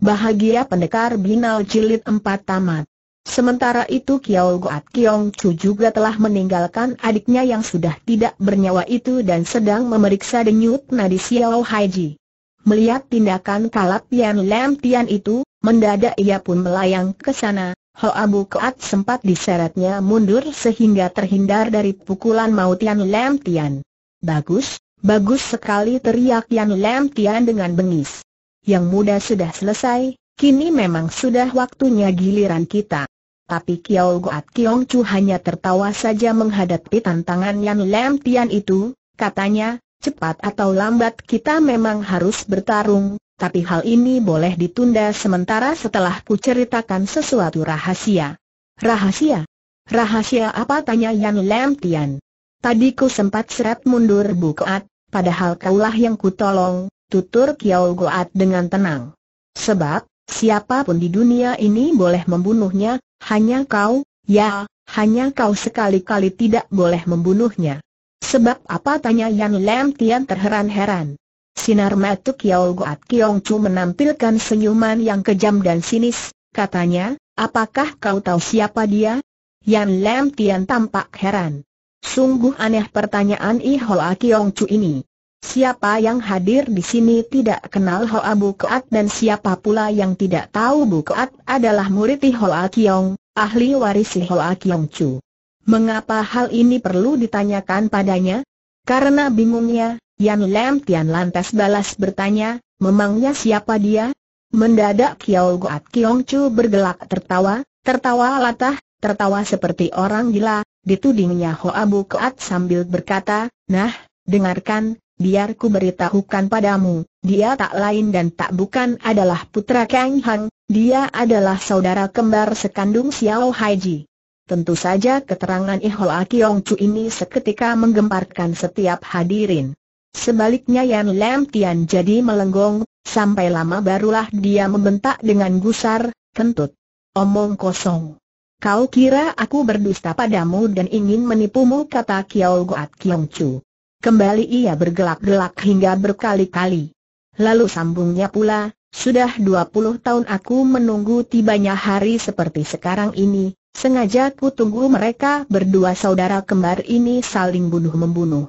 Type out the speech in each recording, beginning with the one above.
Bahagia Pendekar Binal Jilid empat tamat. Sementara itu Kiao Goat Kiong Chu juga telah meninggalkan adiknya yang sudah tidak bernyawa itu dan sedang memeriksa denyut nadi Xiao Haiji. Melihat tindakan kalap Yan Lam Tian itu, mendadak ia pun melayang ke sana. Hoa Bu Keat sempat diseretnya mundur sehingga terhindar dari pukulan maut Yan Lam Tian. Bagus, bagus sekali teriak Yan Lam Tian dengan bengis yang muda sudah selesai, kini memang sudah waktunya giliran kita. Tapi Kiao Goat Kiong Chu hanya tertawa saja menghadapi tantangan Yan Lam Tian itu, katanya, cepat atau lambat kita memang harus bertarung, tapi hal ini boleh ditunda sementara setelah ku ceritakan sesuatu rahasia. Rahasia? Rahasia apa tanya Yan Lam Tian? Tadi ku sempat seret mundur bukuat, padahal kaulah yang ku tolong, tutur Kiao Goat dengan tenang. Sebab, siapapun di dunia ini boleh membunuhnya, hanya kau, ya, hanya kau sekali-kali tidak boleh membunuhnya. Sebab apa tanya Yan Lam Tian terheran-heran. Sinar mata Kiao Goat Kiong Chu menampilkan senyuman yang kejam dan sinis, katanya, apakah kau tahu siapa dia? Yan Lam Tian tampak heran. Sungguh aneh pertanyaan Ihoa Kiong Chu ini. Siapa yang hadir di sini tidak kenal Hoa Bu Keat dan siapa pula yang tidak tahu Bu Keat adalah murid Hoa Kiong, ahli waris Hoa Kiong Chu. Mengapa hal ini perlu ditanyakan padanya? Karena bingungnya, Yan Lam Tian lantas balas bertanya, memangnya siapa dia? Mendadak Kiao Goat Kiong Chu bergelak tertawa, tertawa latah, tertawa seperti orang gila, ditudingnya Hoa Bu Keat sambil berkata, nah, dengarkan, biar ku beritahukan padamu, dia tak lain dan tak bukan adalah putra Kang Hang, dia adalah saudara kembar sekandung Xiao Haiji. Tentu saja keterangan a Kiong Chu ini seketika menggemparkan setiap hadirin. Sebaliknya Yan Lam Tian jadi melenggong, sampai lama barulah dia membentak dengan gusar, kentut. Omong kosong. Kau kira aku berdusta padamu dan ingin menipumu kata Kiao Goat Kiong Chu. Kembali ia bergelak-gelak hingga berkali-kali. Lalu sambungnya pula, sudah 20 tahun aku menunggu tibanya hari seperti sekarang ini, sengaja ku tunggu mereka berdua saudara kembar ini saling bunuh-membunuh.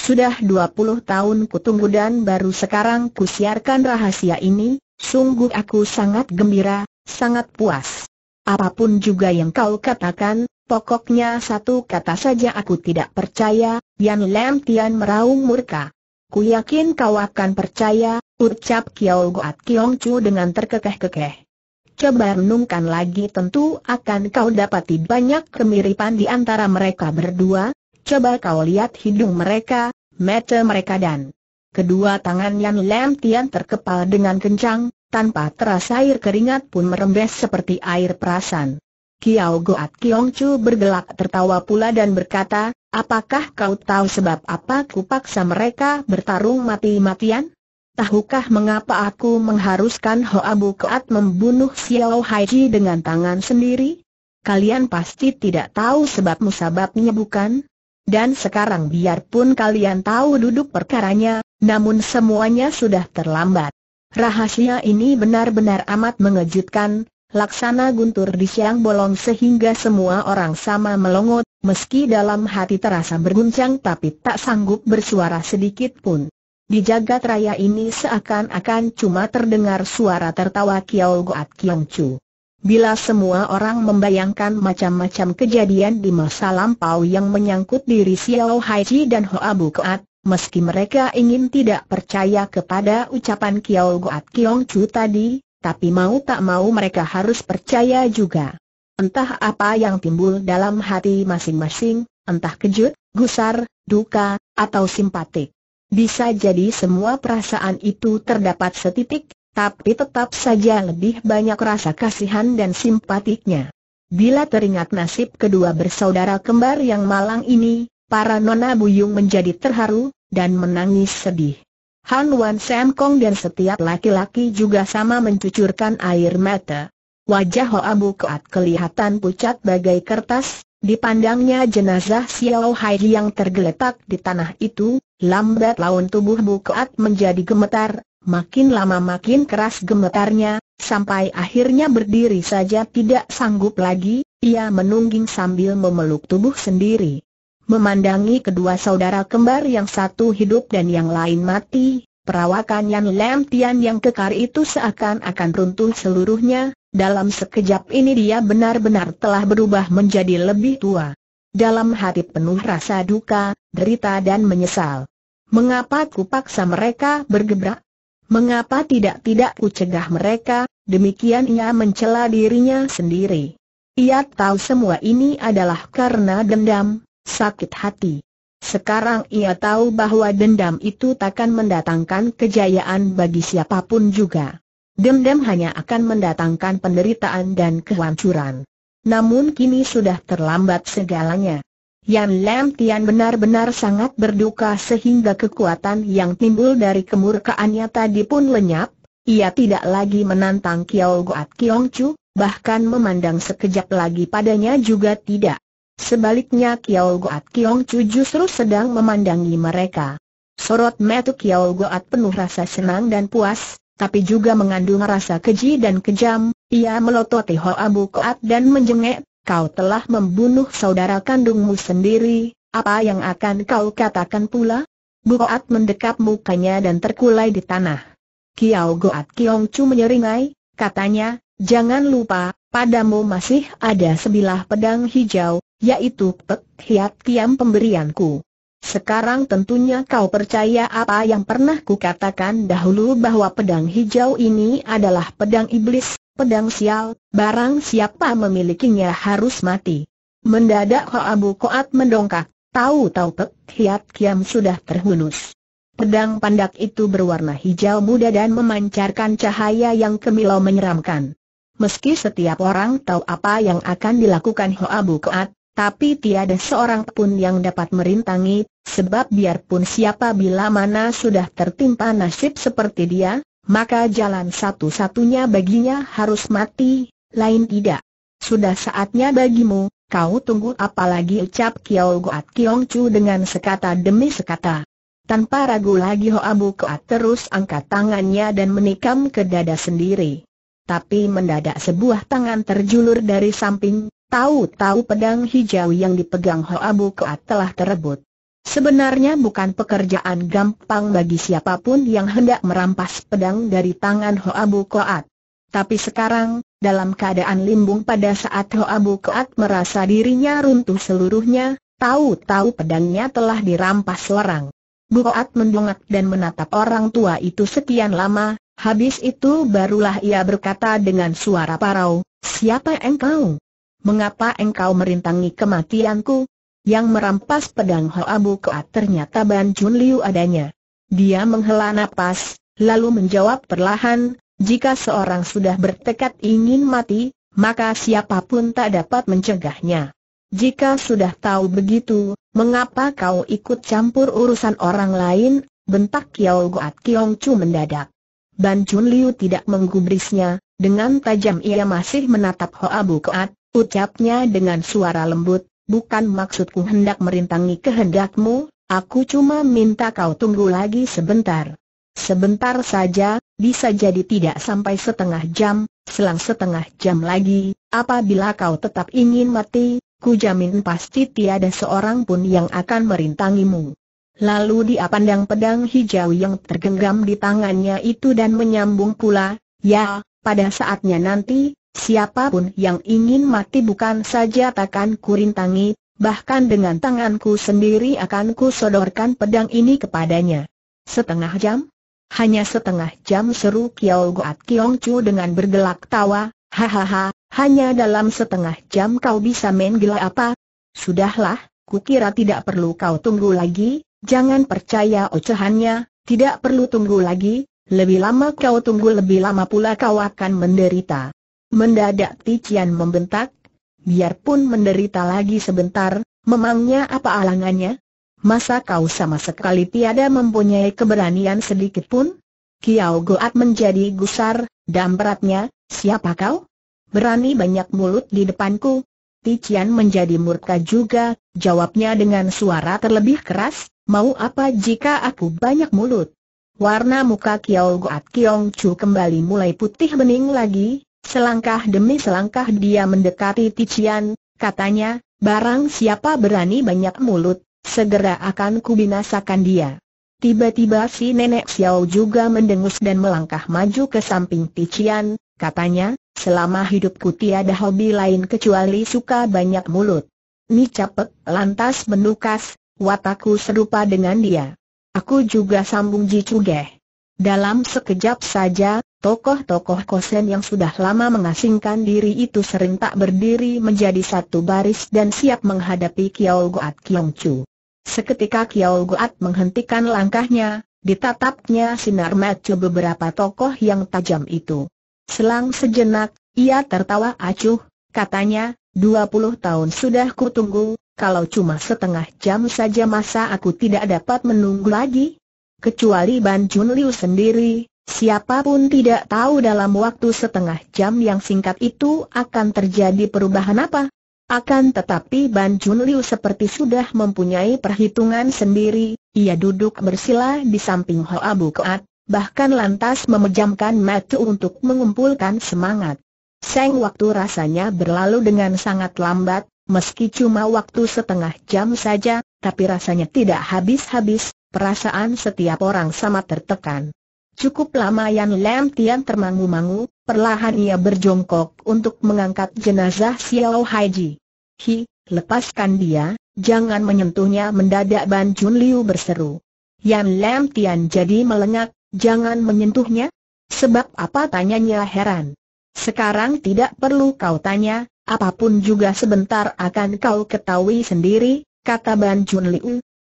Sudah 20 tahun ku tunggu dan baru sekarang ku siarkan rahasia ini, sungguh aku sangat gembira, sangat puas. Apapun juga yang kau katakan, pokoknya satu kata saja aku tidak percaya, Yan Lam Tian meraung murka. Ku yakin kau akan percaya, ucap Kiao Goat Kiong Chu dengan terkekeh-kekeh. Coba renungkan lagi tentu akan kau dapati banyak kemiripan di antara mereka berdua, coba kau lihat hidung mereka, mata mereka dan kedua tangan Yan Lam Tian terkepal dengan kencang, tanpa terasa air keringat pun merembes seperti air perasan. Kiao Goat Kiong Chu bergelak tertawa pula dan berkata, apakah kau tahu sebab apa kupaksa mereka bertarung mati-matian? Tahukah mengapa aku mengharuskan Abu Bukat membunuh Xiao Haiji dengan tangan sendiri? Kalian pasti tidak tahu sebab musababnya bukan? Dan sekarang biarpun kalian tahu duduk perkaranya, namun semuanya sudah terlambat. Rahasia ini benar-benar amat mengejutkan, Laksana guntur di siang bolong sehingga semua orang sama melongot, meski dalam hati terasa berguncang tapi tak sanggup bersuara sedikit pun. Di jagat raya ini seakan-akan cuma terdengar suara tertawa Kiao Goat Kiong Chu. Bila semua orang membayangkan macam-macam kejadian di masa lampau yang menyangkut diri Xiao Haiji dan Hoa Bukoat, meski mereka ingin tidak percaya kepada ucapan Kiao Goat Kiong Chu tadi, tapi mau tak mau mereka harus percaya juga. Entah apa yang timbul dalam hati masing-masing, entah kejut, gusar, duka, atau simpatik. Bisa jadi semua perasaan itu terdapat setitik, tapi tetap saja lebih banyak rasa kasihan dan simpatiknya. Bila teringat nasib kedua bersaudara kembar yang malang ini, para nona buyung menjadi terharu, dan menangis sedih. Han Wan Sam Kong dan setiap laki-laki juga sama mencucurkan air mata. Wajah Hoa Keat kelihatan pucat bagai kertas, dipandangnya jenazah Xiao Hai yang tergeletak di tanah itu, lambat laun tubuh Keat menjadi gemetar, makin lama makin keras gemetarnya, sampai akhirnya berdiri saja tidak sanggup lagi, ia menungging sambil memeluk tubuh sendiri. Memandangi kedua saudara kembar yang satu hidup dan yang lain mati, perawakan Yan Lam Tian yang kekar itu seakan-akan runtuh seluruhnya, dalam sekejap ini dia benar-benar telah berubah menjadi lebih tua. Dalam hati penuh rasa duka, derita dan menyesal. Mengapa ku paksa mereka bergebrak? Mengapa tidak-tidak ku cegah mereka? Demikian ia mencela dirinya sendiri. Ia tahu semua ini adalah karena dendam, sakit hati. Sekarang ia tahu bahwa dendam itu takkan mendatangkan kejayaan bagi siapapun juga. Dendam hanya akan mendatangkan penderitaan dan kehancuran. Namun kini sudah terlambat segalanya. Yan Lam Tian benar-benar sangat berduka sehingga kekuatan yang timbul dari kemurkaannya tadi pun lenyap. Ia tidak lagi menantang Kiao Goat Kiong Chu, bahkan memandang sekejap lagi padanya juga tidak. Sebaliknya Kiao Goat Kiong Chu justru sedang memandangi mereka. Sorot metu Kiao Goat penuh rasa senang dan puas, tapi juga mengandung rasa keji dan kejam, ia melototi Hoa dan menjengek, kau telah membunuh saudara kandungmu sendiri, apa yang akan kau katakan pula? Bu mendekap mukanya dan terkulai di tanah. Kiao Goat Kiong Chu menyeringai, katanya, jangan lupa, padamu masih ada sebilah pedang hijau, yaitu Pek Hiat Kiam pemberianku. Sekarang tentunya kau percaya apa yang pernah kukatakan dahulu bahwa pedang hijau ini adalah pedang iblis, pedang sial, barang siapa memilikinya harus mati. Mendadak Abu Koat mendongkak, tahu-tahu Pek Hiat Kiam sudah terhunus. Pedang pandak itu berwarna hijau muda dan memancarkan cahaya yang kemilau menyeramkan. Meski setiap orang tahu apa yang akan dilakukan Hoabu koat tapi tiada seorang pun yang dapat merintangi, sebab biarpun siapa bila mana sudah tertimpa nasib seperti dia, maka jalan satu-satunya baginya harus mati, lain tidak. Sudah saatnya bagimu, kau tunggu apalagi ucap Kiao Goat Kiong Chu dengan sekata demi sekata. Tanpa ragu lagi Hoabu Koat terus angkat tangannya dan menikam ke dada sendiri. Tapi mendadak sebuah tangan terjulur dari samping, Tahu-tahu pedang hijau yang dipegang Hoa Keat telah terebut. Sebenarnya bukan pekerjaan gampang bagi siapapun yang hendak merampas pedang dari tangan Hoa Keat. Tapi sekarang, dalam keadaan limbung pada saat Hoa Keat merasa dirinya runtuh seluruhnya, tahu-tahu pedangnya telah dirampas orang. Bu Bukoat mendongak dan menatap orang tua itu sekian lama, habis itu barulah ia berkata dengan suara parau, Siapa engkau? mengapa engkau merintangi kematianku? Yang merampas pedang Hoa Bukoa ternyata Ban Jun Liu adanya. Dia menghela nafas, lalu menjawab perlahan, jika seorang sudah bertekad ingin mati, maka siapapun tak dapat mencegahnya. Jika sudah tahu begitu, mengapa kau ikut campur urusan orang lain, bentak Kiao Goat Kiong Chu mendadak. Ban Chun Liu tidak menggubrisnya, dengan tajam ia masih menatap Hoa Bukoat, Ucapnya dengan suara lembut, bukan maksudku hendak merintangi kehendakmu, aku cuma minta kau tunggu lagi sebentar. Sebentar saja, bisa jadi tidak sampai setengah jam, selang setengah jam lagi, apabila kau tetap ingin mati, ku jamin pasti tiada seorang pun yang akan merintangimu. Lalu dia pandang pedang hijau yang tergenggam di tangannya itu dan menyambung pula, ya, pada saatnya nanti, Siapapun yang ingin mati bukan saja takkan kurintangi, bahkan dengan tanganku sendiri akan kusodorkan pedang ini kepadanya. Setengah jam? Hanya setengah jam seru Kiao Goat Kiong Chu dengan bergelak tawa, hahaha, hanya dalam setengah jam kau bisa main gila apa? Sudahlah, ku kira tidak perlu kau tunggu lagi, jangan percaya ocehannya, tidak perlu tunggu lagi, lebih lama kau tunggu lebih lama pula kau akan menderita. Mendadak Tician membentak, biarpun menderita lagi sebentar, memangnya apa alangannya? Masa kau sama sekali tiada mempunyai keberanian sedikit pun? Kiao Goat menjadi gusar, dan beratnya, siapa kau? Berani banyak mulut di depanku? Tician menjadi murka juga, jawabnya dengan suara terlebih keras, mau apa jika aku banyak mulut? Warna muka Kiao Goat Kiong Chu kembali mulai putih bening lagi, Selangkah demi selangkah dia mendekati Tician, katanya, barang siapa berani banyak mulut, segera akan kubinasakan dia. Tiba-tiba si nenek Xiao juga mendengus dan melangkah maju ke samping Tician, katanya, selama hidupku tiada hobi lain kecuali suka banyak mulut. Ni capek, lantas menukas, Wataku serupa dengan dia. Aku juga sambung Ji Dalam sekejap saja, Tokoh-tokoh Kosen yang sudah lama mengasingkan diri itu sering tak berdiri menjadi satu baris dan siap menghadapi Kiao Goat Kiong Chu. Seketika Kiao Goat menghentikan langkahnya, ditatapnya sinar mata beberapa tokoh yang tajam itu. Selang sejenak, ia tertawa acuh, katanya, 20 tahun sudah ku tunggu, kalau cuma setengah jam saja masa aku tidak dapat menunggu lagi? Kecuali Ban Jun Liu sendiri, Siapapun tidak tahu dalam waktu setengah jam yang singkat itu akan terjadi perubahan apa. Akan tetapi Ban Jun Liu seperti sudah mempunyai perhitungan sendiri, ia duduk bersila di samping Abu Keat, bahkan lantas memejamkan mata untuk mengumpulkan semangat. Seng waktu rasanya berlalu dengan sangat lambat, meski cuma waktu setengah jam saja, tapi rasanya tidak habis-habis, perasaan setiap orang sama tertekan. Cukup lama Yan Lam Tian termangu-mangu, perlahan ia berjongkok untuk mengangkat jenazah Xiao Haiji. Hi, lepaskan dia, jangan menyentuhnya mendadak Ban Jun Liu berseru. Yan Lam Tian jadi melengak, jangan menyentuhnya? Sebab apa tanyanya heran. Sekarang tidak perlu kau tanya, apapun juga sebentar akan kau ketahui sendiri, kata Ban Jun Liu.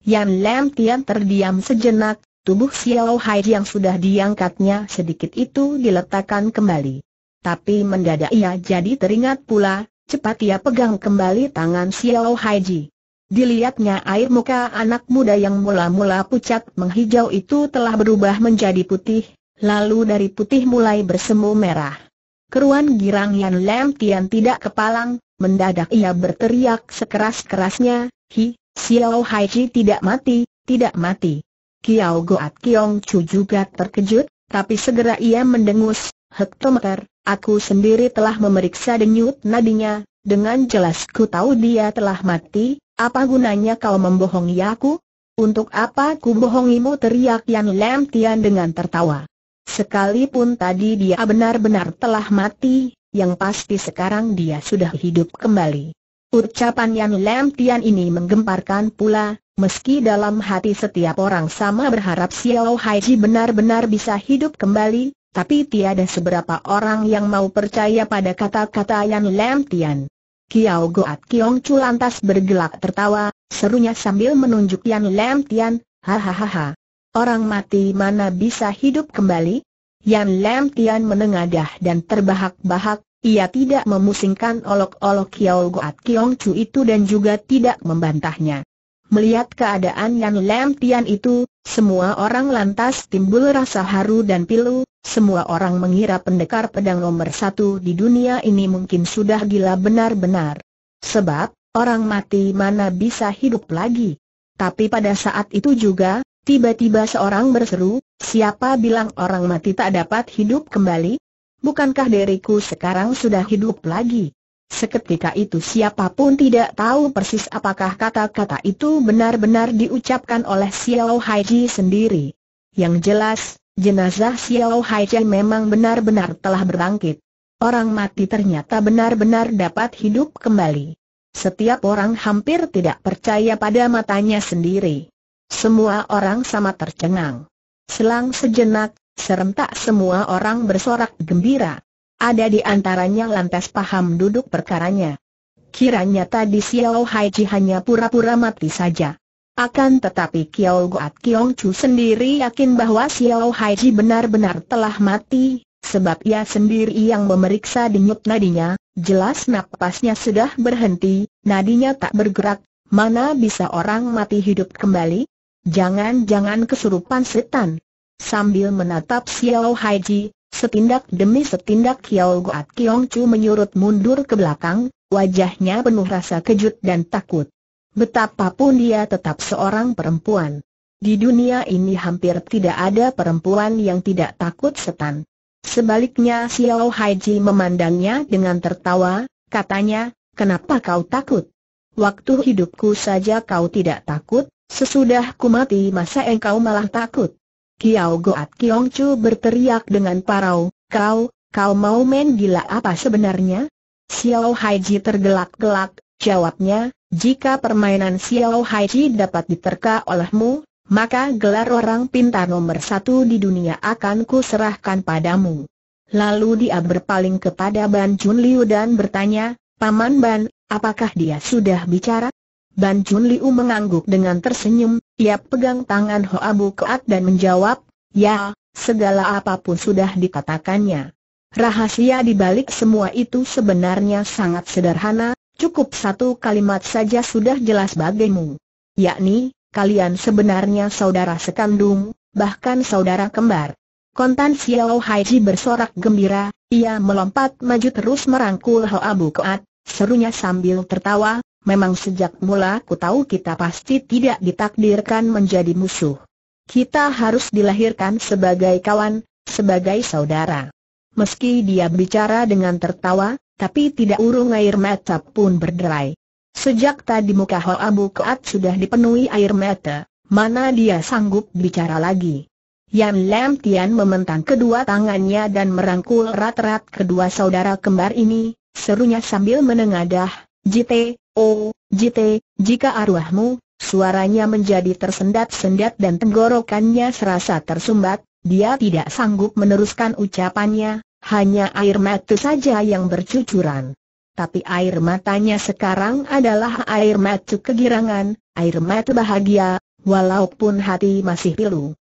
Yan Lam Tian terdiam sejenak, Tubuh Xiao Hai yang sudah diangkatnya sedikit itu diletakkan kembali. Tapi mendadak ia jadi teringat pula, cepat ia pegang kembali tangan Xiao Hai Ji. Dilihatnya air muka anak muda yang mula-mula pucat menghijau itu telah berubah menjadi putih, lalu dari putih mulai bersemu merah. Keruan girang Yan Lam Tian tidak kepalang, mendadak ia berteriak sekeras-kerasnya, Hi, Xiao Hai Ji tidak mati, tidak mati. Kiao Goat Kiong Chu juga terkejut, tapi segera ia mendengus, hektometer, aku sendiri telah memeriksa denyut nadinya, dengan jelas ku tahu dia telah mati, apa gunanya kau membohongi aku? Untuk apa ku bohongimu teriak Yan Lam Tian dengan tertawa. Sekalipun tadi dia benar-benar telah mati, yang pasti sekarang dia sudah hidup kembali. Ucapan Yan Lam Tian ini menggemparkan pula, Meski dalam hati setiap orang sama berharap Xiao Haiji benar-benar bisa hidup kembali, tapi tiada seberapa orang yang mau percaya pada kata-kata Yan Lam Tian. Kiao Goat Kiong Chu lantas bergelak tertawa, serunya sambil menunjuk Yan Lam Tian, hahaha. Orang mati mana bisa hidup kembali? Yan Lam Tian menengadah dan terbahak-bahak, ia tidak memusingkan olok-olok Kiao Goat Kiong Chu itu dan juga tidak membantahnya. Melihat keadaan Yan Lam Tian itu, semua orang lantas timbul rasa haru dan pilu, semua orang mengira pendekar pedang nomor satu di dunia ini mungkin sudah gila benar-benar. Sebab, orang mati mana bisa hidup lagi. Tapi pada saat itu juga, tiba-tiba seorang berseru, siapa bilang orang mati tak dapat hidup kembali? Bukankah diriku sekarang sudah hidup lagi? Seketika itu siapapun tidak tahu persis apakah kata-kata itu benar-benar diucapkan oleh Xiao Haiji sendiri. Yang jelas, jenazah Xiao Haiji memang benar-benar telah berbangkit. Orang mati ternyata benar-benar dapat hidup kembali. Setiap orang hampir tidak percaya pada matanya sendiri. Semua orang sama tercengang. Selang sejenak, serentak semua orang bersorak gembira. Ada di antaranya lantas paham duduk perkaranya. Kiranya tadi Xiao Haiji hanya pura-pura mati saja. Akan tetapi Kiao Goat Kiong Chu sendiri yakin bahwa Xiao Haiji benar-benar telah mati, sebab ia sendiri yang memeriksa denyut nadinya, jelas napasnya sudah berhenti, nadinya tak bergerak, mana bisa orang mati hidup kembali? Jangan-jangan kesurupan setan. Sambil menatap Xiao Haiji, Setindak demi setindak Kiao Goat Kiong Chu menyurut mundur ke belakang, wajahnya penuh rasa kejut dan takut. Betapapun dia tetap seorang perempuan. Di dunia ini hampir tidak ada perempuan yang tidak takut setan. Sebaliknya Xiao Haiji memandangnya dengan tertawa, katanya, kenapa kau takut? Waktu hidupku saja kau tidak takut, sesudah ku mati masa engkau malah takut? Kiao Goat Kiong Chu berteriak dengan parau, kau, kau mau main gila apa sebenarnya? Xiao Haiji tergelak-gelak, jawabnya, jika permainan Xiao Haiji dapat diterka olehmu, maka gelar orang pintar nomor satu di dunia akan kuserahkan padamu. Lalu dia berpaling kepada Ban Jun Liu dan bertanya, Paman Ban, apakah dia sudah bicara? Ban Jun Liu mengangguk dengan tersenyum, ia pegang tangan Hoa Keat dan menjawab, ya, segala apapun sudah dikatakannya. Rahasia di balik semua itu sebenarnya sangat sederhana, cukup satu kalimat saja sudah jelas bagimu. Yakni, kalian sebenarnya saudara sekandung, bahkan saudara kembar. Kontan Xiao Haiji bersorak gembira, ia melompat maju terus merangkul Hoa Keat. Serunya sambil tertawa, memang sejak mula ku tahu kita pasti tidak ditakdirkan menjadi musuh. Kita harus dilahirkan sebagai kawan, sebagai saudara. Meski dia bicara dengan tertawa, tapi tidak urung air mata pun berderai. Sejak tadi muka Ho Abu sudah dipenuhi air mata, mana dia sanggup bicara lagi. Yan Lam Tian mementang kedua tangannya dan merangkul rat-rat kedua saudara kembar ini, serunya sambil menengadah, Jite, oh, Jite, jika arwahmu, suaranya menjadi tersendat-sendat dan tenggorokannya serasa tersumbat, dia tidak sanggup meneruskan ucapannya, hanya air mata saja yang bercucuran. Tapi air matanya sekarang adalah air mata kegirangan, air mata bahagia, walaupun hati masih pilu.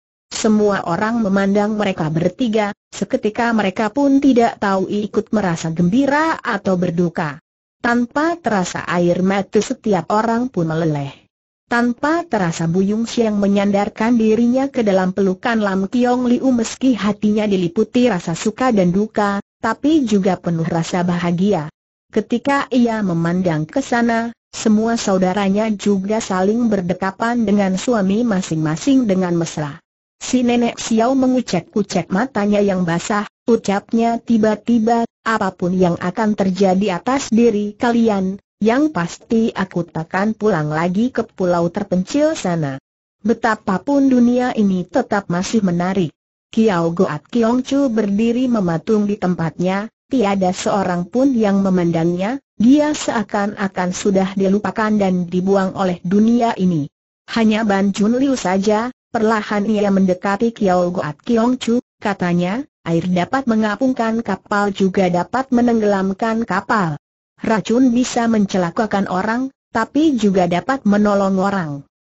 Semua orang memandang mereka bertiga, seketika mereka pun tidak tahu ikut merasa gembira atau berduka. Tanpa terasa air mata setiap orang pun meleleh. Tanpa terasa Buyung Siang menyandarkan dirinya ke dalam pelukan Lam Kiong Liu meski hatinya diliputi rasa suka dan duka, tapi juga penuh rasa bahagia. Ketika ia memandang ke sana, semua saudaranya juga saling berdekapan dengan suami masing-masing dengan mesra. Si nenek Xiao mengucek-ucek matanya yang basah, ucapnya tiba-tiba, apapun yang akan terjadi atas diri kalian, yang pasti aku takkan pulang lagi ke pulau terpencil sana. Betapapun dunia ini tetap masih menarik. Kiao Goat Kiong Chu berdiri mematung di tempatnya, tiada seorang pun yang memandangnya, dia seakan-akan sudah dilupakan dan dibuang oleh dunia ini. Hanya Ban Chun Liu saja, Perlahan ia mendekati Kiao Goat Kiong Chu, katanya, air dapat mengapungkan kapal juga dapat menenggelamkan kapal. Racun bisa mencelakakan orang, tapi juga dapat menolong orang.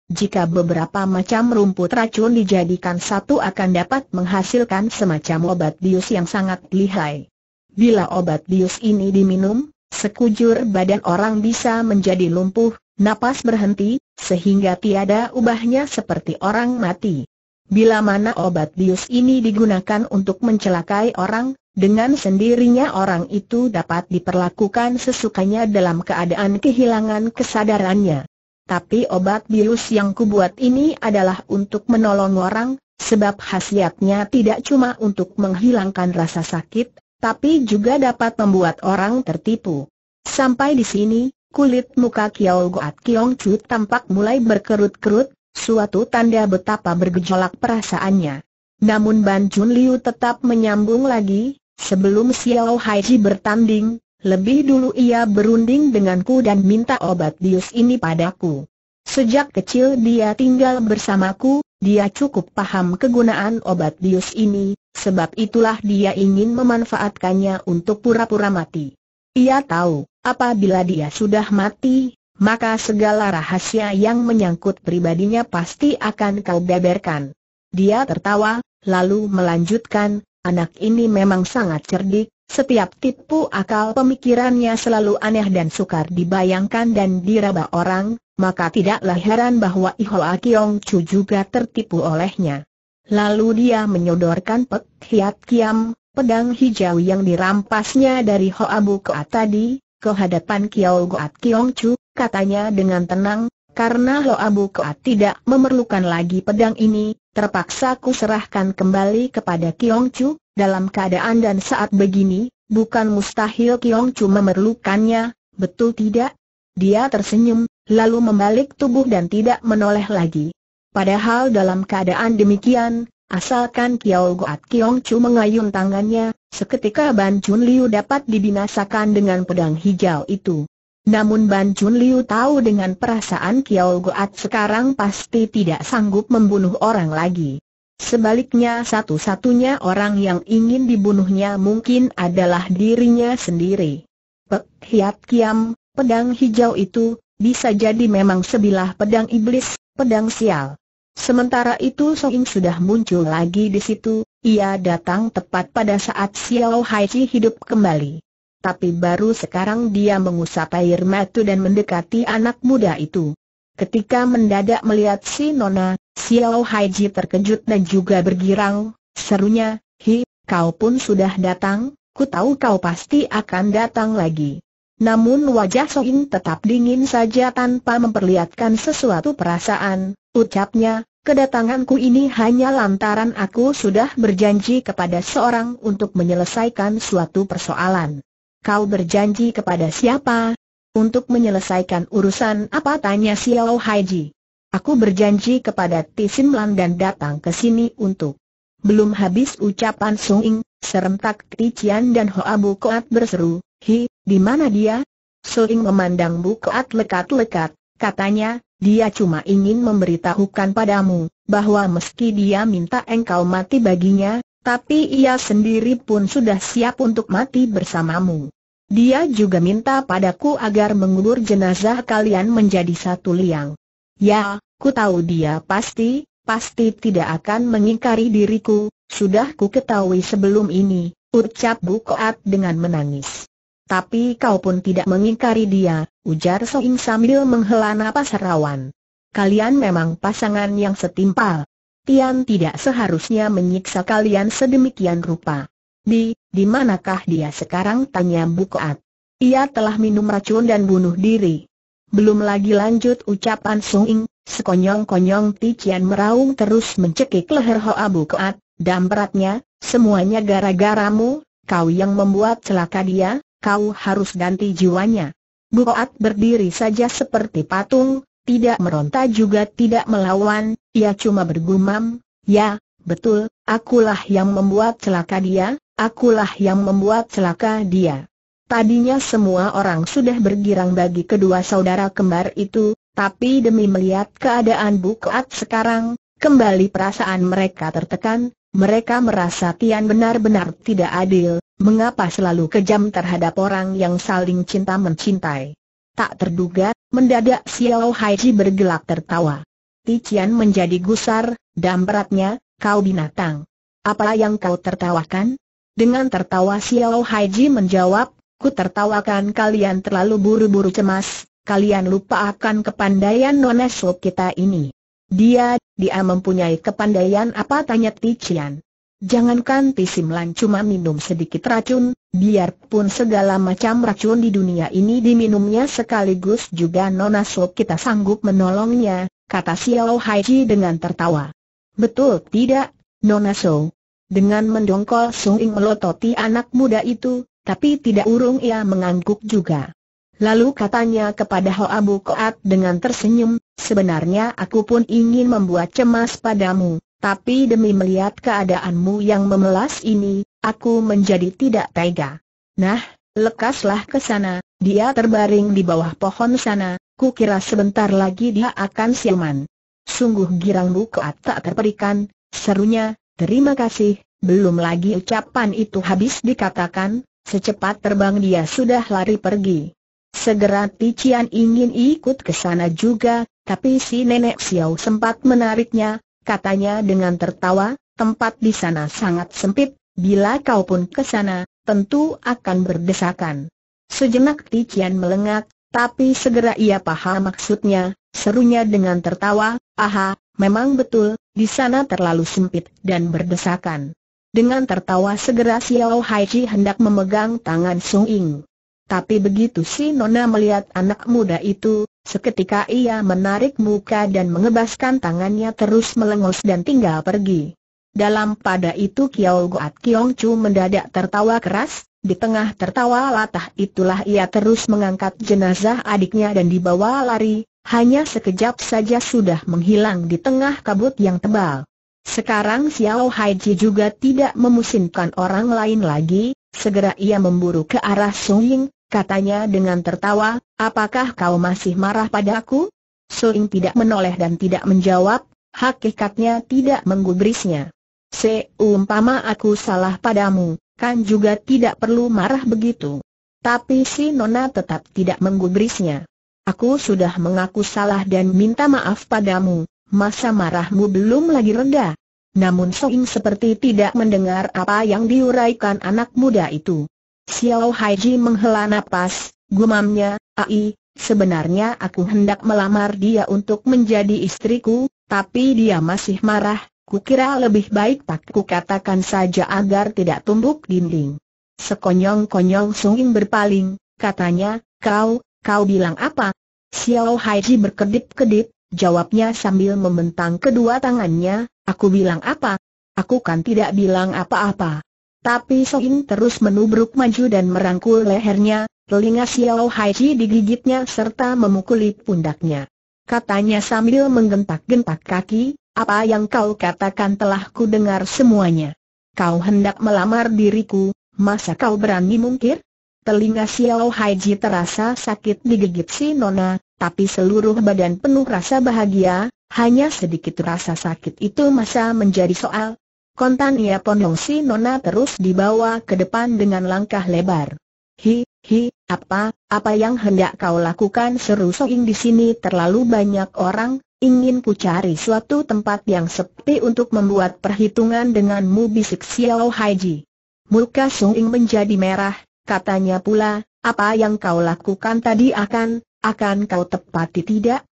Jika beberapa macam rumput racun dijadikan satu akan dapat menghasilkan semacam obat bius yang sangat lihai. Bila obat bius ini diminum, sekujur badan orang bisa menjadi lumpuh, Napas berhenti, sehingga tiada ubahnya seperti orang mati. Bila mana obat bius ini digunakan untuk mencelakai orang, dengan sendirinya orang itu dapat diperlakukan sesukanya dalam keadaan kehilangan kesadarannya. Tapi obat bius yang kubuat ini adalah untuk menolong orang, sebab khasiatnya tidak cuma untuk menghilangkan rasa sakit, tapi juga dapat membuat orang tertipu. Sampai di sini, Kulit muka Kiao Goat Kiong Chu tampak mulai berkerut-kerut, suatu tanda betapa bergejolak perasaannya. Namun Ban Jun Liu tetap menyambung lagi, sebelum Xiao Hai Haiji bertanding, lebih dulu ia berunding denganku dan minta obat dius ini padaku. Sejak kecil dia tinggal bersamaku, dia cukup paham kegunaan obat dius ini, sebab itulah dia ingin memanfaatkannya untuk pura-pura mati. Ia tahu, apabila dia sudah mati, maka segala rahasia yang menyangkut pribadinya pasti akan kau beberkan. Dia tertawa, lalu melanjutkan, anak ini memang sangat cerdik, setiap tipu akal pemikirannya selalu aneh dan sukar dibayangkan dan diraba orang, maka tidaklah heran bahwa Iho Akiong Chu juga tertipu olehnya. Lalu dia menyodorkan Pek Hiat Kiam, Pedang hijau yang dirampasnya dari Hoabu Koat tadi, ke hadapan Kiao Goat Kiong Chu, katanya dengan tenang, karena Hoabu Koat tidak memerlukan lagi pedang ini, terpaksa ku serahkan kembali kepada Kiong Chu, dalam keadaan dan saat begini, bukan mustahil Kiong Chu memerlukannya, betul tidak? Dia tersenyum, lalu membalik tubuh dan tidak menoleh lagi. Padahal dalam keadaan demikian, Asalkan Kiao Goat Kiong Chu mengayun tangannya, seketika Ban Chun Liu dapat dibinasakan dengan pedang hijau itu. Namun Ban Chun Liu tahu dengan perasaan Kiao Goat sekarang pasti tidak sanggup membunuh orang lagi. Sebaliknya satu-satunya orang yang ingin dibunuhnya mungkin adalah dirinya sendiri. Pek Hiat Kiam, pedang hijau itu, bisa jadi memang sebilah pedang iblis, pedang sial. Sementara itu Sohing sudah muncul lagi di situ, ia datang tepat pada saat Xiao Hai hidup kembali. Tapi baru sekarang dia mengusap air mata dan mendekati anak muda itu. Ketika mendadak melihat si Nona, Xiao Hai terkejut dan juga bergirang, serunya, Hi, kau pun sudah datang, ku tahu kau pasti akan datang lagi. Namun wajah Soin tetap dingin saja tanpa memperlihatkan sesuatu perasaan, ucapnya, kedatanganku ini hanya lantaran aku sudah berjanji kepada seorang untuk menyelesaikan suatu persoalan. Kau berjanji kepada siapa? Untuk menyelesaikan urusan apa tanya Xiao Haiji. Aku berjanji kepada Tisim Lan dan datang ke sini untuk. Belum habis ucapan Sung Ing, serentak Ti Cian dan Hoa Bu Koat berseru, Hi, di mana dia? Suling memandang Bukoat lekat-lekat, katanya, dia cuma ingin memberitahukan padamu, bahwa meski dia minta engkau mati baginya, tapi ia sendiri pun sudah siap untuk mati bersamamu. Dia juga minta padaku agar mengubur jenazah kalian menjadi satu liang. Ya, ku tahu dia pasti, pasti tidak akan mengingkari diriku, sudah ku ketahui sebelum ini, ucap Bukoat dengan menangis. Tapi kau pun tidak mengingkari dia, ujar Soing sambil menghela napas rawan. Kalian memang pasangan yang setimpal. Tian tidak seharusnya menyiksa kalian sedemikian rupa. Di, di manakah dia sekarang? Tanya Bukoat. Ia telah minum racun dan bunuh diri. Belum lagi lanjut ucapan Soing, sekonyong-konyong Tian meraung terus mencekik leher Hoa Bukoat, dan beratnya, semuanya gara-garamu, kau yang membuat celaka dia, kau harus ganti jiwanya. Buat berdiri saja seperti patung, tidak meronta juga tidak melawan, ia cuma bergumam, ya, betul, akulah yang membuat celaka dia, akulah yang membuat celaka dia. Tadinya semua orang sudah bergirang bagi kedua saudara kembar itu, tapi demi melihat keadaan Bukat sekarang, kembali perasaan mereka tertekan, mereka merasa Tian benar-benar tidak adil, mengapa selalu kejam terhadap orang yang saling cinta-mencintai. Tak terduga, mendadak Xiao Haiji bergelak tertawa. Tian menjadi gusar, Dan beratnya, kau binatang. Apa yang kau tertawakan? Dengan tertawa Xiao Haiji menjawab, ku tertawakan kalian terlalu buru-buru cemas, kalian lupa akan kepandaian nonesop kita ini. Dia, dia mempunyai kepandaian apa tanya Tician. Jangankan Tisimelan cuma minum sedikit racun, biarpun segala macam racun di dunia ini diminumnya sekaligus juga Nona Sok kita sanggup menolongnya, kata Xiao Haiji dengan tertawa. Betul tidak, Nona Sok? Dengan mendongkol Sung Ing melototi anak muda itu, tapi tidak urung ia mengangguk juga. Lalu katanya kepada Hoa Koat dengan tersenyum, sebenarnya aku pun ingin membuat cemas padamu, tapi demi melihat keadaanmu yang memelas ini, aku menjadi tidak tega. Nah, lekaslah ke sana, dia terbaring di bawah pohon sana, kukira sebentar lagi dia akan siuman. Sungguh girang Koat tak terperikan, serunya, terima kasih, belum lagi ucapan itu habis dikatakan, secepat terbang dia sudah lari pergi. Segera Tician ingin ikut ke sana juga, tapi si nenek Xiao sempat menariknya, katanya dengan tertawa, tempat di sana sangat sempit, bila kau pun ke sana, tentu akan berdesakan. Sejenak Tician melengak, tapi segera ia paham maksudnya, serunya dengan tertawa, aha, memang betul, di sana terlalu sempit dan berdesakan. Dengan tertawa segera Xiao Haiji hendak memegang tangan Sung Ying. Tapi begitu si Nona melihat anak muda itu, seketika ia menarik muka dan mengebaskan tangannya terus melengos dan tinggal pergi. Dalam pada itu Kiao Goat Kiong Chu mendadak tertawa keras, di tengah tertawa latah itulah ia terus mengangkat jenazah adiknya dan dibawa lari, hanya sekejap saja sudah menghilang di tengah kabut yang tebal. Sekarang Xiao Ji juga tidak memusinkan orang lain lagi, segera ia memburu ke arah Song Ying, Katanya dengan tertawa, apakah kau masih marah padaku? Soing tidak menoleh dan tidak menjawab, hakikatnya tidak menggubrisnya. Seumpama aku salah padamu, kan juga tidak perlu marah begitu. Tapi si Nona tetap tidak menggubrisnya. Aku sudah mengaku salah dan minta maaf padamu, masa marahmu belum lagi reda. Namun Soing seperti tidak mendengar apa yang diuraikan anak muda itu. Xiao Haiji menghela nafas, gumamnya, Ai, sebenarnya aku hendak melamar dia untuk menjadi istriku, tapi dia masih marah, kukira lebih baik tak kukatakan saja agar tidak tumbuk dinding. Sekonyong-konyong Sunging berpaling, katanya, kau, kau bilang apa? Xiao Haiji berkedip-kedip, jawabnya sambil membentang kedua tangannya, aku bilang apa? Aku kan tidak bilang apa-apa. Tapi Sohin terus menubruk maju dan merangkul lehernya, telinga Xiao Haiji digigitnya serta memukuli pundaknya. Katanya sambil menggentak-gentak kaki, apa yang kau katakan telah ku dengar semuanya. Kau hendak melamar diriku, masa kau berani mungkir? Telinga Xiao Haiji terasa sakit digigit si Nona, tapi seluruh badan penuh rasa bahagia, hanya sedikit rasa sakit itu masa menjadi soal, Kontan ia Ponong si Nona terus dibawa ke depan dengan langkah lebar. Hi, hi, apa, apa yang hendak kau lakukan seru Soing di sini terlalu banyak orang, ingin ku cari suatu tempat yang sepi untuk membuat perhitungan denganmu bisik Xiao Haiji. Muka Soing menjadi merah, katanya pula, apa yang kau lakukan tadi akan, akan kau tepati tidak?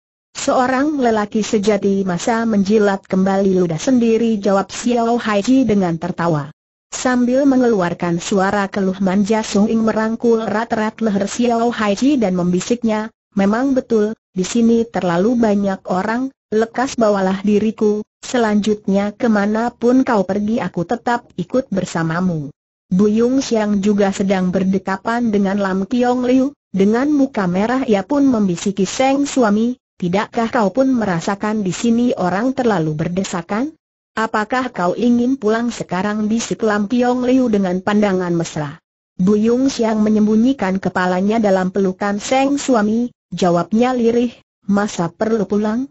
Seorang lelaki sejati masa menjilat kembali ludah sendiri jawab Xiao Haiji dengan tertawa. Sambil mengeluarkan suara keluh manja Sung Ing merangkul rat-rat leher Xiao Haiji dan membisiknya, memang betul, di sini terlalu banyak orang, lekas bawalah diriku, selanjutnya kemanapun kau pergi aku tetap ikut bersamamu. Yung Xiang juga sedang berdekapan dengan Lam Kiong Liu, dengan muka merah ia pun membisiki Seng suami, Tidakkah kau pun merasakan di sini orang terlalu berdesakan? Apakah kau ingin pulang sekarang di Lam Piong Liu dengan pandangan mesra? Buyung Siang menyembunyikan kepalanya dalam pelukan Seng suami, jawabnya lirih, masa perlu pulang?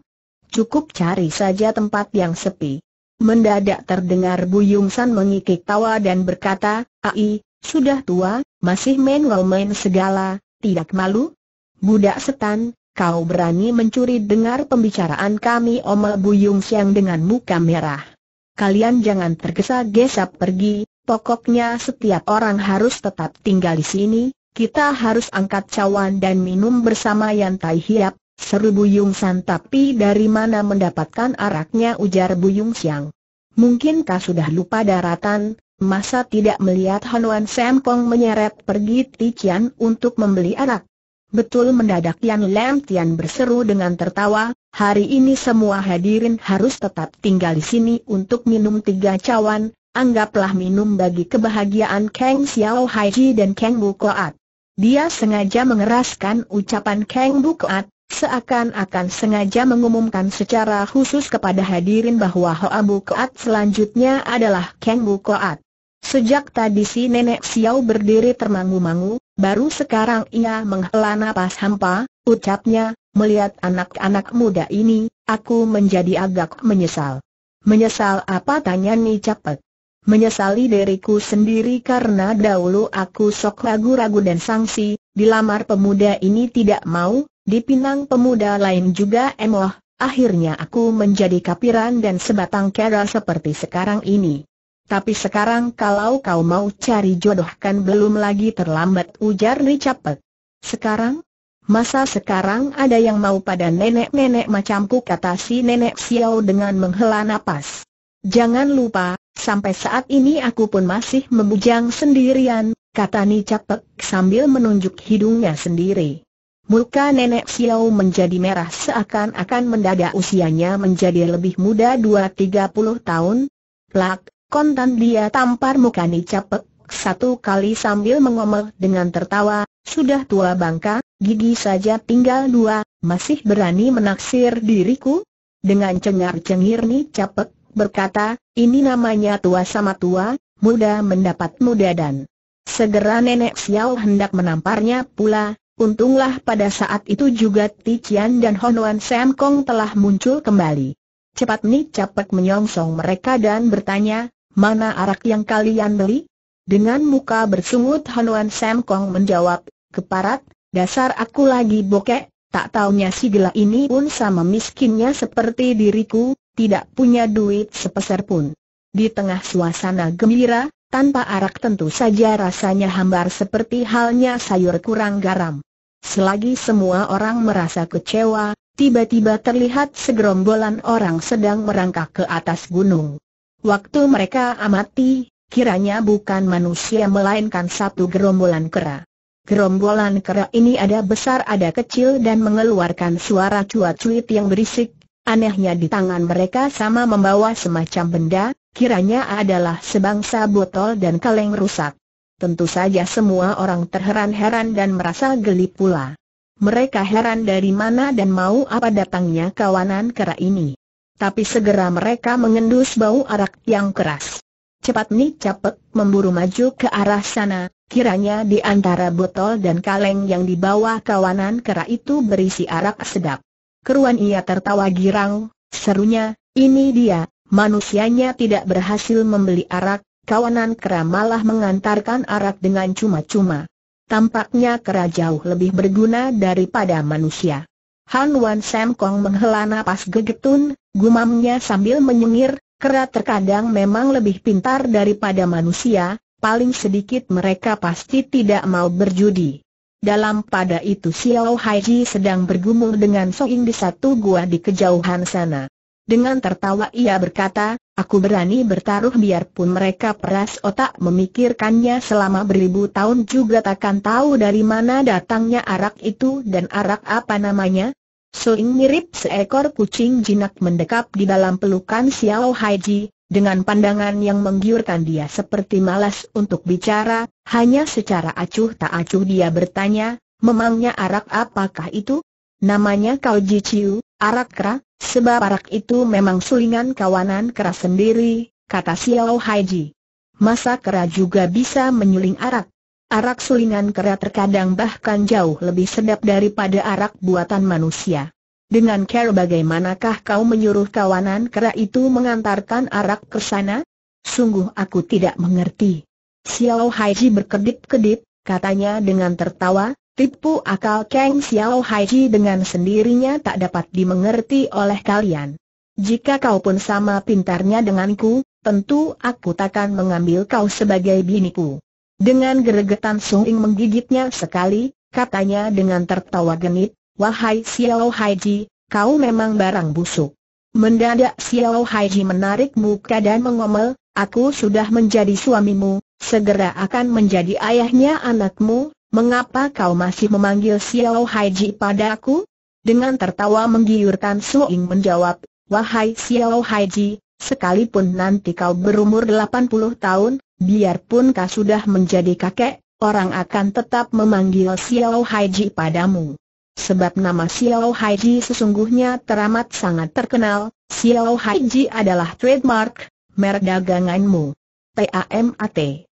Cukup cari saja tempat yang sepi. Mendadak terdengar Buyung San mengikik tawa dan berkata, Ai, sudah tua, masih main main segala, tidak malu? Budak setan, kau berani mencuri dengar pembicaraan kami Oma Buyung Siang dengan muka merah. Kalian jangan tergesa-gesa pergi, pokoknya setiap orang harus tetap tinggal di sini, kita harus angkat cawan dan minum bersama yang Tai Hiap, seru Buyung San tapi dari mana mendapatkan araknya ujar Buyung Siang. Mungkinkah sudah lupa daratan, masa tidak melihat Hanwan Sempong menyeret pergi Tician untuk membeli arak? Betul mendadak Tian Lam Tian berseru dengan tertawa, hari ini semua hadirin harus tetap tinggal di sini untuk minum tiga cawan, anggaplah minum bagi kebahagiaan Kang Xiao Ji dan Kang Koat. Dia sengaja mengeraskan ucapan Kang Koat, seakan-akan sengaja mengumumkan secara khusus kepada hadirin bahwa Hoa Koat selanjutnya adalah Kang Koat. Sejak tadi si nenek Xiao berdiri termangu-mangu, Baru sekarang ia menghela nafas hampa, ucapnya, melihat anak-anak muda ini, aku menjadi agak menyesal. Menyesal apa tanya Ni Capek? Menyesali diriku sendiri karena dahulu aku sok ragu-ragu dan sangsi, dilamar pemuda ini tidak mau, dipinang pemuda lain juga emoh, akhirnya aku menjadi kapiran dan sebatang kera seperti sekarang ini. Tapi sekarang kalau kau mau cari jodoh kan belum lagi terlambat ujar Li Capek. Sekarang? Masa sekarang ada yang mau pada nenek-nenek macamku kata si nenek Xiao dengan menghela napas. Jangan lupa, sampai saat ini aku pun masih membujang sendirian, kata Ni Capek sambil menunjuk hidungnya sendiri. Muka nenek Xiao menjadi merah seakan-akan mendadak usianya menjadi lebih muda dua tiga puluh tahun. Plak, Kontan dia tampar muka Ni Capek, satu kali sambil mengomel dengan tertawa, sudah tua bangka, gigi saja tinggal dua, masih berani menaksir diriku? Dengan cengar-cengir Ni Capek, berkata, ini namanya tua sama tua, muda mendapat muda dan... Segera nenek Xiao hendak menamparnya pula, untunglah pada saat itu juga Tician dan Honuan Sam Kong telah muncul kembali. Cepat nih Capek menyongsong mereka dan bertanya, mana arak yang kalian beli? Dengan muka bersungut Hanuan Sam Kong menjawab, keparat, dasar aku lagi bokek, tak taunya si gila ini pun sama miskinnya seperti diriku, tidak punya duit sepeser pun. Di tengah suasana gembira, tanpa arak tentu saja rasanya hambar seperti halnya sayur kurang garam. Selagi semua orang merasa kecewa, tiba-tiba terlihat segerombolan orang sedang merangkak ke atas gunung. Waktu mereka amati, kiranya bukan manusia melainkan satu gerombolan kera. Gerombolan kera ini ada besar ada kecil dan mengeluarkan suara cuat-cuit yang berisik. Anehnya di tangan mereka sama membawa semacam benda, kiranya adalah sebangsa botol dan kaleng rusak. Tentu saja semua orang terheran-heran dan merasa geli pula. Mereka heran dari mana dan mau apa datangnya kawanan kera ini. Tapi segera mereka mengendus bau arak yang keras. Cepat nih, Capek memburu maju ke arah sana, kiranya di antara botol dan kaleng yang dibawa kawanan kera itu berisi arak sedap. Keruan ia tertawa girang, serunya, ini dia, manusianya tidak berhasil membeli arak, kawanan kera malah mengantarkan arak dengan cuma-cuma. Tampaknya kera jauh lebih berguna daripada manusia. Han Wan Sam Kong menghela napas gegetun, gumamnya sambil menyengir, kera terkadang memang lebih pintar daripada manusia, paling sedikit mereka pasti tidak mau berjudi. Dalam pada itu Xiao Haiji sedang bergumul dengan Soing di satu gua di kejauhan sana. Dengan tertawa ia berkata, aku berani bertaruh biarpun mereka peras otak memikirkannya selama beribu tahun juga takkan tahu dari mana datangnya arak itu dan arak apa namanya. Soing mirip seekor kucing jinak mendekap di dalam pelukan Xiao Haiji, dengan pandangan yang menggiurkan dia seperti malas untuk bicara, hanya secara acuh tak acuh dia bertanya, memangnya arak apakah itu? Namanya kau Jiciu, arak kera? Sebab arak itu memang sulingan kawanan keras sendiri, kata Xiao Haiji. Masa kera juga bisa menyuling arak. Arak sulingan kera terkadang bahkan jauh lebih sedap daripada arak buatan manusia. Dengan care bagaimanakah kau menyuruh kawanan kera itu mengantarkan arak ke sana? Sungguh aku tidak mengerti. Xiao Haiji berkedip-kedip, katanya dengan tertawa, Tipu akal Kang Xiao Haiji dengan sendirinya tak dapat dimengerti oleh kalian. Jika kau pun sama pintarnya denganku, tentu aku takkan mengambil kau sebagai biniku. Dengan geregetan Sung Ing menggigitnya sekali, katanya dengan tertawa genit, Wahai Xiao Haiji, kau memang barang busuk. Mendadak Xiao Haiji menarik muka dan mengomel, aku sudah menjadi suamimu, segera akan menjadi ayahnya anakmu, mengapa kau masih memanggil Xiao Haiji padaku? Dengan tertawa menggiurkan Ying menjawab, Wahai Xiao Haiji, sekalipun nanti kau berumur 80 tahun, biarpun kau sudah menjadi kakek, orang akan tetap memanggil Xiao Haiji padamu. Sebab nama Xiao Haiji sesungguhnya teramat sangat terkenal, Xiao Haiji adalah trademark, merek daganganmu. PAMAT